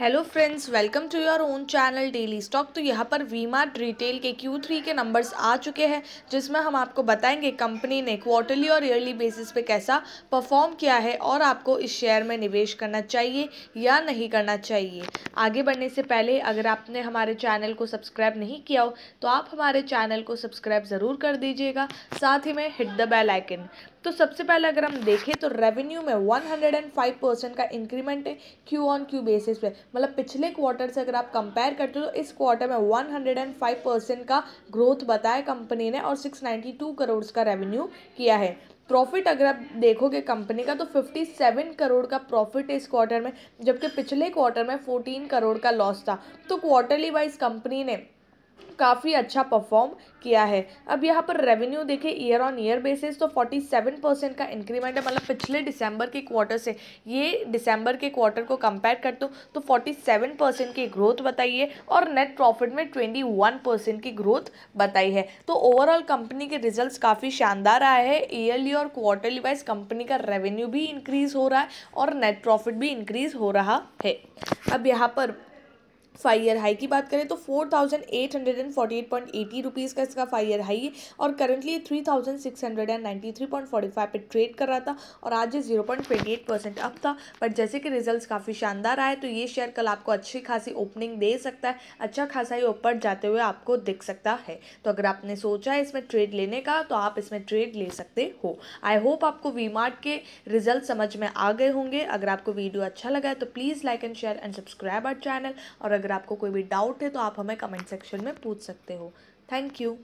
hello friends welcome to your own channel daily stock तो यहाँ पर वी मार्ट रिटेल के Q3 के नंबर्स आ चुके हैं जिसमें हम आपको बताएंगे कंपनी ने क्वार्टरली और ईयरली बेसिस पे कैसा परफॉर्म किया है और आपको इस शेयर में निवेश करना चाहिए या नहीं करना चाहिए आगे बढ़ने से पहले अगर आपने हमारे चैनल को सब्सक्राइब नहीं किया हो तो आप हमारे चैनल को सब्सक्राइब ज़रूर कर दीजिएगा साथ ही में हिट द बेल आइकन तो सबसे पहले अगर हम देखें तो रेवेन्यू में 105 परसेंट का इंक्रीमेंट है क्यू ऑन क्यू बेसिस पे मतलब पिछले क्वार्टर से अगर आप कंपेयर करते हो तो इस क्वार्टर में 105 परसेंट का ग्रोथ बताया कंपनी ने और 692 करोड़ का रेवेन्यू किया है प्रॉफिट अगर आप देखोगे कंपनी का तो 57 करोड़ का प्रॉफिट है इस क्वार्टर में जबकि पिछले क्वार्टर में 14 करोड़ का लॉस था तो क्वार्टरली वाइज कंपनी ने काफ़ी अच्छा परफॉर्म किया है अब यहाँ पर रेवेन्यू देखें ईयर ऑन ईयर बेसिस तो 47 परसेंट का इंक्रीमेंट है मतलब पिछले दिसंबर के क्वार्टर से ये दिसंबर के क्वार्टर को कंपेयर कर दो तो 47 परसेंट की ग्रोथ बताइए और नेट प्रॉफिट में 21 परसेंट की ग्रोथ बताई है तो ओवरऑल कंपनी के रिजल्ट काफ़ी शानदार आए हैं ईयरली और क्वार्टरली वाइज कंपनी का रेवेन्यू भी इंक्रीज़ हो रहा है और नेट प्रॉफिट भी इंक्रीज़ हो रहा है अब यहाँ पर फाइव ईयर हाई की बात करें तो four thousand eight hundred and forty eight point eighty rupees का इसका फाइव ईयर हाई है और currently three thousand six hundred and ninety three point forty five पर ट्रेड कर रहा था और आज ये zero point twenty eight percent up था बट जैसे कि रिजल्ट काफ़ी शानदार आए तो ये शेयर कल आपको अच्छी खासी ओपनिंग दे सकता है अच्छा खासा ये ऊपर जाते हुए आपको दिख सकता है तो अगर आपने सोचा है इसमें ट्रेड लेने का तो आप इसमें ट्रेड ले सकते हो आई होप आपको वी मार्ट के रिजल्ट समझ में आ गए होंगे अगर आपको वीडियो अच्छा लगा है तो please like and share and subscribe our channel और अगर अगर आपको कोई भी डाउट है तो आप हमें कमेंट सेक्शन में पूछ सकते हो थैंक यू